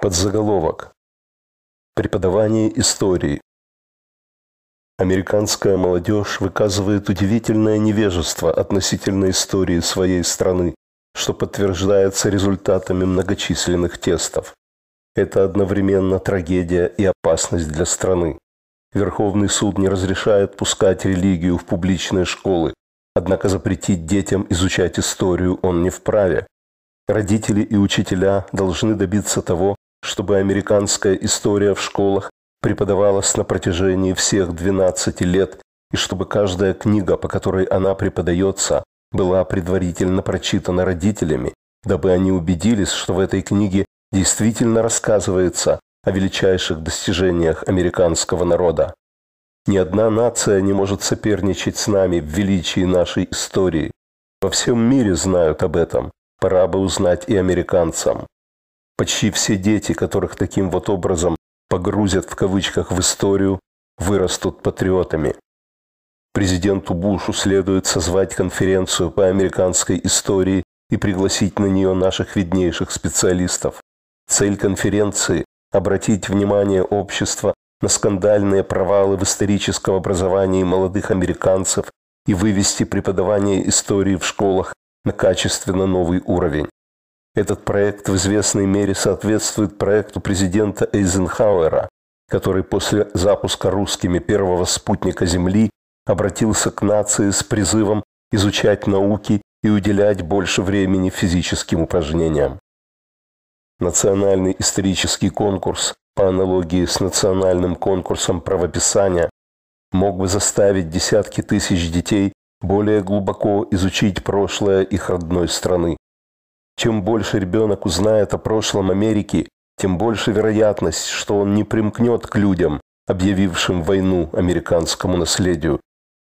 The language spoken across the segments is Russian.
Подзаголовок. Преподавание истории. Американская молодежь выказывает удивительное невежество относительно истории своей страны, что подтверждается результатами многочисленных тестов. Это одновременно трагедия и опасность для страны. Верховный суд не разрешает пускать религию в публичные школы, однако запретить детям изучать историю он не вправе. Родители и учителя должны добиться того, чтобы американская история в школах преподавалась на протяжении всех 12 лет и чтобы каждая книга, по которой она преподается, была предварительно прочитана родителями, дабы они убедились, что в этой книге действительно рассказывается о величайших достижениях американского народа. Ни одна нация не может соперничать с нами в величии нашей истории. Во всем мире знают об этом. Пора бы узнать и американцам. Почти все дети, которых таким вот образом погрузят в кавычках в историю, вырастут патриотами. Президенту Бушу следует созвать конференцию по американской истории и пригласить на нее наших виднейших специалистов. Цель конференции – обратить внимание общества на скандальные провалы в историческом образовании молодых американцев и вывести преподавание истории в школах на качественно новый уровень. Этот проект в известной мере соответствует проекту президента Эйзенхауэра, который после запуска русскими первого спутника Земли обратился к нации с призывом изучать науки и уделять больше времени физическим упражнениям. Национальный исторический конкурс по аналогии с национальным конкурсом правописания мог бы заставить десятки тысяч детей более глубоко изучить прошлое их родной страны. Чем больше ребенок узнает о прошлом Америки, тем больше вероятность, что он не примкнет к людям, объявившим войну американскому наследию.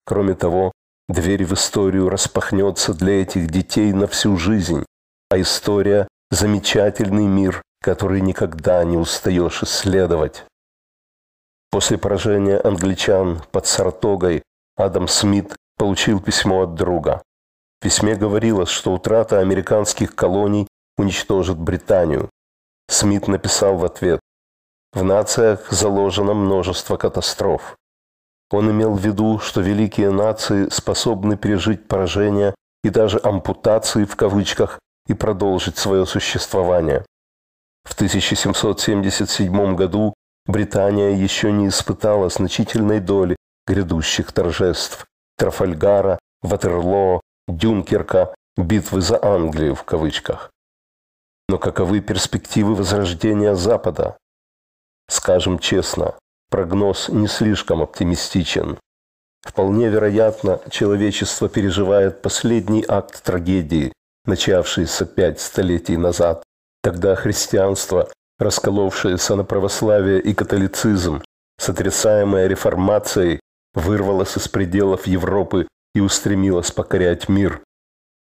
Кроме того, дверь в историю распахнется для этих детей на всю жизнь, а история – замечательный мир, который никогда не устаешь исследовать. После поражения англичан под Саратогой Адам Смит получил письмо от друга. В письме говорилось, что утрата американских колоний уничтожит Британию. Смит написал в ответ, «В нациях заложено множество катастроф». Он имел в виду, что великие нации способны пережить поражения и даже ампутации в кавычках и продолжить свое существование. В 1777 году Британия еще не испытала значительной доли грядущих торжеств Трафальгара, Ватерлоо, Дюнкерка, битвы за Англию в кавычках. Но каковы перспективы возрождения Запада? Скажем честно, прогноз не слишком оптимистичен. Вполне вероятно, человечество переживает последний акт трагедии, начавшийся пять столетий назад. Тогда христианство, расколовшееся на православие и католицизм, сотрясаемое реформацией, вырвалось из пределов Европы и устремилась покорять мир.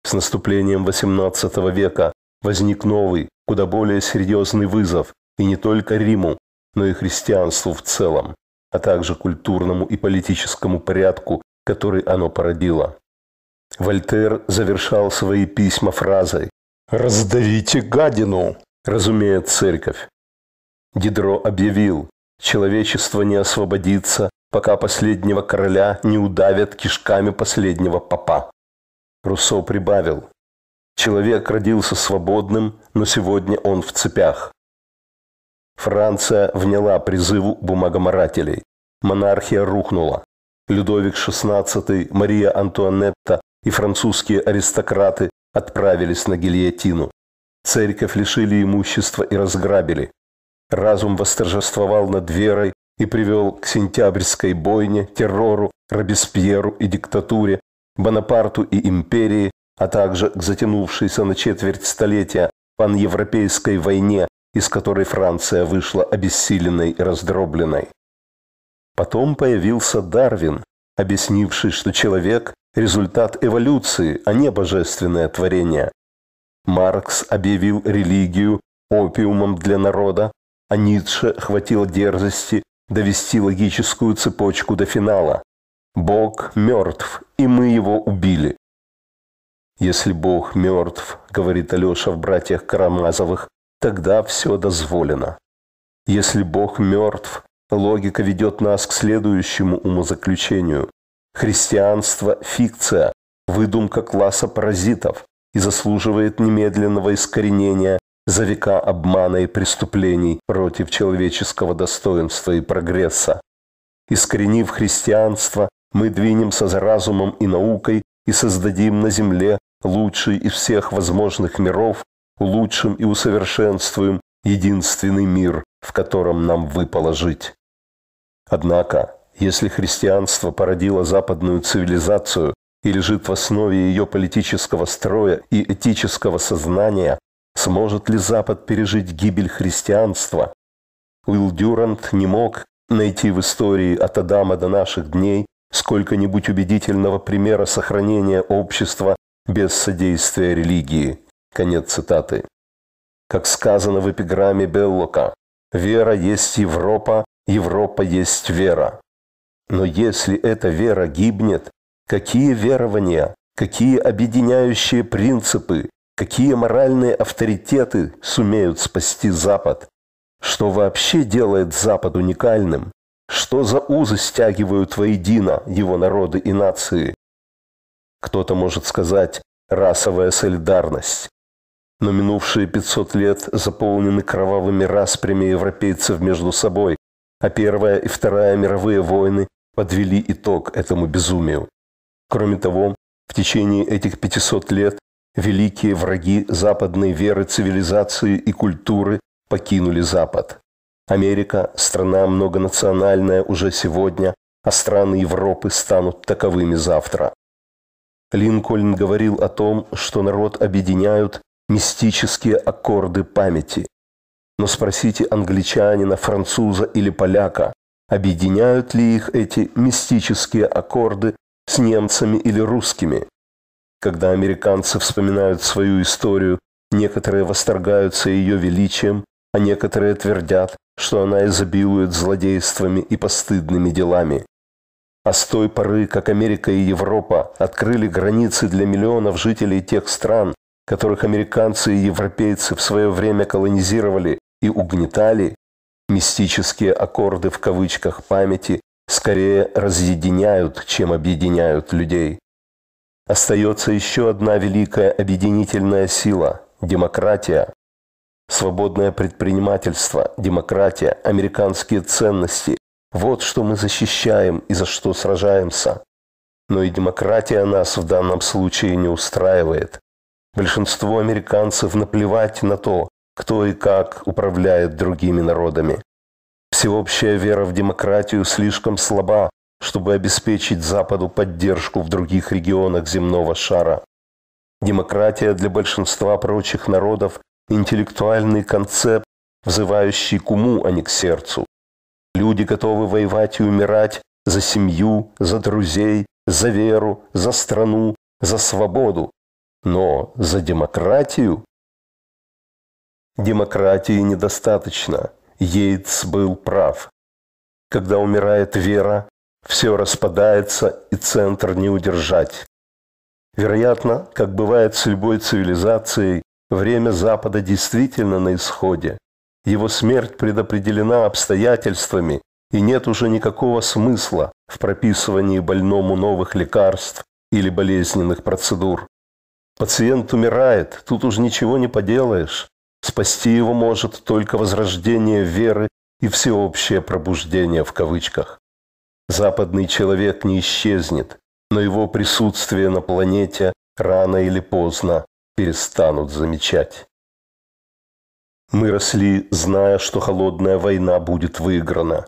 С наступлением XVIII века возник новый, куда более серьезный вызов и не только Риму, но и христианству в целом, а также культурному и политическому порядку, который оно породило. Вольтер завершал свои письма фразой «Раздавите гадину!» разумеет церковь. Дидро объявил, человечество не освободится, пока последнего короля не удавят кишками последнего папа. Руссо прибавил. Человек родился свободным, но сегодня он в цепях. Франция вняла призыву бумагоморателей. Монархия рухнула. Людовик XVI, Мария Антуанетта и французские аристократы отправились на гильотину. Церковь лишили имущества и разграбили. Разум восторжествовал над верой, и привел к сентябрьской бойне, террору, Робеспьеру и диктатуре, Бонапарту и империи, а также к затянувшейся на четверть столетия паневропейской войне, из которой Франция вышла обессиленной и раздробленной. Потом появился Дарвин, объяснивший, что человек – результат эволюции, а не божественное творение. Маркс объявил религию опиумом для народа, а Ницше хватило дерзости довести логическую цепочку до финала. Бог мертв, и мы его убили. Если Бог мертв, говорит Алеша в «Братьях Карамазовых», тогда все дозволено. Если Бог мертв, логика ведет нас к следующему умозаключению. Христианство – фикция, выдумка класса паразитов и заслуживает немедленного искоренения за века обмана и преступлений против человеческого достоинства и прогресса. Искоренив христианство, мы двинемся за разумом и наукой и создадим на земле лучший из всех возможных миров, улучшим и усовершенствуем единственный мир, в котором нам выпало жить. Однако, если христианство породило западную цивилизацию и лежит в основе ее политического строя и этического сознания, Сможет ли Запад пережить гибель христианства? Уилл Дюрант не мог найти в истории от Адама до наших дней сколько-нибудь убедительного примера сохранения общества без содействия религии. Конец цитаты. Как сказано в эпиграмме Беллока, «Вера есть Европа, Европа есть вера». Но если эта вера гибнет, какие верования, какие объединяющие принципы, Какие моральные авторитеты сумеют спасти Запад? Что вообще делает Запад уникальным? Что за узы стягивают воедино его народы и нации? Кто-то может сказать «расовая солидарность». Но минувшие 500 лет заполнены кровавыми распрями европейцев между собой, а Первая и Вторая мировые войны подвели итог этому безумию. Кроме того, в течение этих 500 лет Великие враги западной веры, цивилизации и культуры покинули Запад. Америка – страна многонациональная уже сегодня, а страны Европы станут таковыми завтра. Линкольн говорил о том, что народ объединяют мистические аккорды памяти. Но спросите англичанина, француза или поляка, объединяют ли их эти мистические аккорды с немцами или русскими, когда американцы вспоминают свою историю, некоторые восторгаются ее величием, а некоторые твердят, что она изобилует злодействами и постыдными делами. А с той поры, как Америка и Европа открыли границы для миллионов жителей тех стран, которых американцы и европейцы в свое время колонизировали и угнетали, мистические аккорды в кавычках памяти скорее разъединяют, чем объединяют людей остается еще одна великая объединительная сила – демократия. Свободное предпринимательство, демократия, американские ценности – вот что мы защищаем и за что сражаемся. Но и демократия нас в данном случае не устраивает. Большинство американцев наплевать на то, кто и как управляет другими народами. Всеобщая вера в демократию слишком слаба, чтобы обеспечить Западу поддержку в других регионах земного шара. Демократия для большинства прочих народов – интеллектуальный концепт, взывающий к уму, а не к сердцу. Люди готовы воевать и умирать за семью, за друзей, за веру, за страну, за свободу. Но за демократию? Демократии недостаточно. Йейтс был прав. Когда умирает вера, все распадается, и центр не удержать. Вероятно, как бывает с любой цивилизацией, время Запада действительно на исходе. Его смерть предопределена обстоятельствами, и нет уже никакого смысла в прописывании больному новых лекарств или болезненных процедур. Пациент умирает, тут уж ничего не поделаешь. Спасти его может только возрождение веры и всеобщее пробуждение в кавычках. Западный человек не исчезнет, но его присутствие на планете рано или поздно перестанут замечать. Мы росли, зная, что холодная война будет выиграна.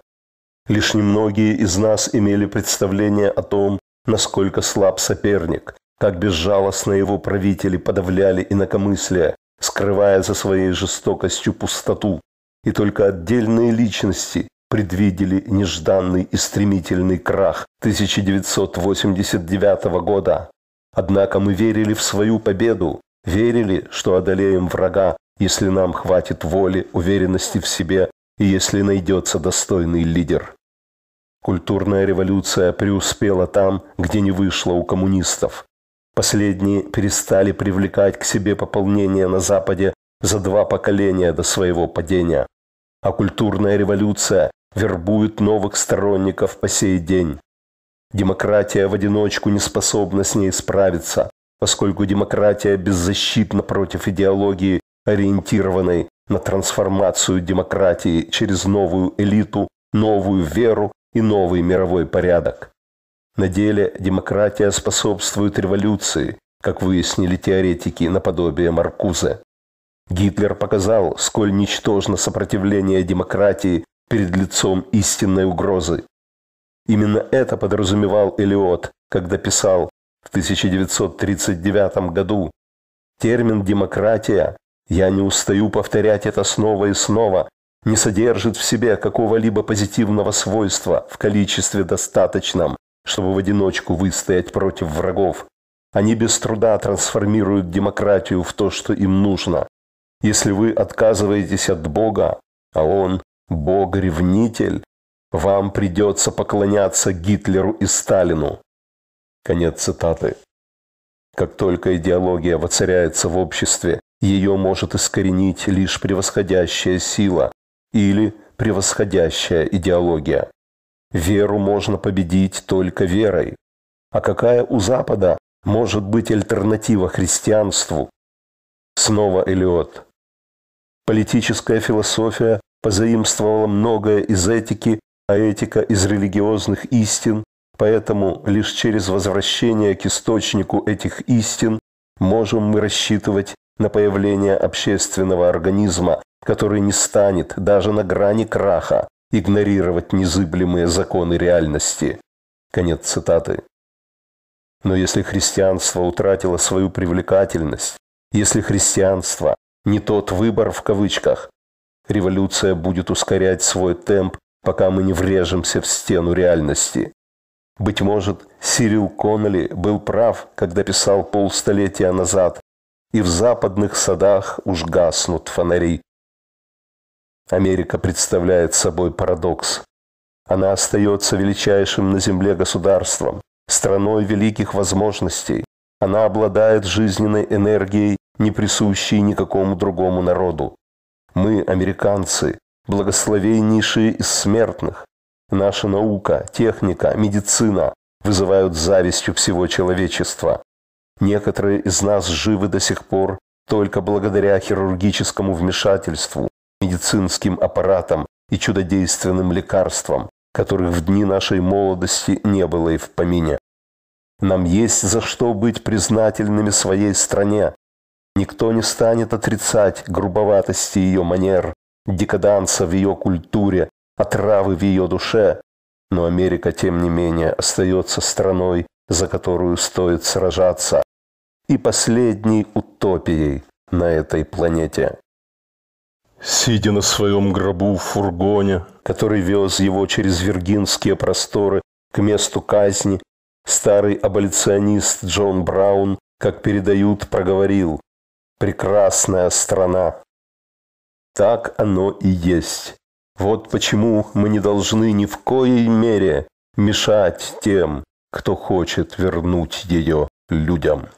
Лишь немногие из нас имели представление о том, насколько слаб соперник, как безжалостно его правители подавляли инакомыслие, скрывая за своей жестокостью пустоту. И только отдельные личности предвидели нежданный и стремительный крах 1989 года. Однако мы верили в свою победу, верили, что одолеем врага, если нам хватит воли, уверенности в себе и если найдется достойный лидер. Культурная революция преуспела там, где не вышла у коммунистов. Последние перестали привлекать к себе пополнение на Западе за два поколения до своего падения. А культурная революция вербует новых сторонников по сей день. Демократия в одиночку не способна с ней справиться, поскольку демократия беззащитна против идеологии, ориентированной на трансформацию демократии через новую элиту, новую веру и новый мировой порядок. На деле демократия способствует революции, как выяснили теоретики наподобие Маркузе. Гитлер показал, сколь ничтожно сопротивление демократии перед лицом истинной угрозы. Именно это подразумевал Элиот, когда писал в 1939 году термин «демократия» Я не устаю повторять это снова и снова. Не содержит в себе какого-либо позитивного свойства в количестве достаточном, чтобы в одиночку выстоять против врагов. Они без труда трансформируют демократию в то, что им нужно. Если вы отказываетесь от Бога, а Он Бог-ревнитель, вам придется поклоняться Гитлеру и Сталину. Конец цитаты. Как только идеология воцаряется в обществе, ее может искоренить лишь превосходящая сила или превосходящая идеология. Веру можно победить только верой. А какая у Запада может быть альтернатива христианству? Снова Элиот. Политическая философия позаимствовала многое из этики, а этика из религиозных истин, поэтому лишь через возвращение к источнику этих истин можем мы рассчитывать на появление общественного организма, который не станет даже на грани краха игнорировать незыблемые законы реальности. Конец цитаты. Но если христианство утратило свою привлекательность, если христианство не тот выбор в кавычках, Революция будет ускорять свой темп, пока мы не врежемся в стену реальности. Быть может, Сирил Коннелли был прав, когда писал полстолетия назад, и в западных садах уж гаснут фонари. Америка представляет собой парадокс. Она остается величайшим на земле государством, страной великих возможностей. Она обладает жизненной энергией, не присущей никакому другому народу. Мы, американцы, благословеннейшие из смертных. Наша наука, техника, медицина вызывают зависть у всего человечества. Некоторые из нас живы до сих пор только благодаря хирургическому вмешательству, медицинским аппаратам и чудодейственным лекарствам, которых в дни нашей молодости не было и в помине. Нам есть за что быть признательными своей стране, Никто не станет отрицать грубоватости ее манер, декаданса в ее культуре, отравы в ее душе. Но Америка, тем не менее, остается страной, за которую стоит сражаться. И последней утопией на этой планете. Сидя на своем гробу в фургоне, который вез его через виргинские просторы к месту казни, старый аболиционист Джон Браун, как передают, проговорил прекрасная страна. Так оно и есть. Вот почему мы не должны ни в коей мере мешать тем, кто хочет вернуть ее людям.